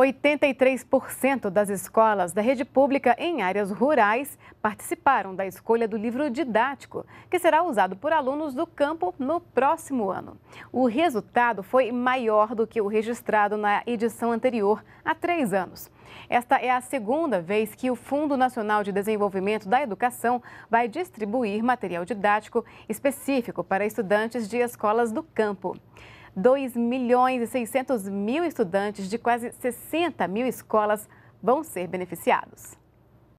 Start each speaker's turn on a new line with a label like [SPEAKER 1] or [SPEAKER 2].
[SPEAKER 1] 83% das escolas da rede pública em áreas rurais participaram da escolha do livro didático, que será usado por alunos do campo no próximo ano. O resultado foi maior do que o registrado na edição anterior, há três anos. Esta é a segunda vez que o Fundo Nacional de Desenvolvimento da Educação vai distribuir material didático específico para estudantes de escolas do campo. 2 milhões e 600 mil estudantes de quase 60 mil escolas vão ser beneficiados.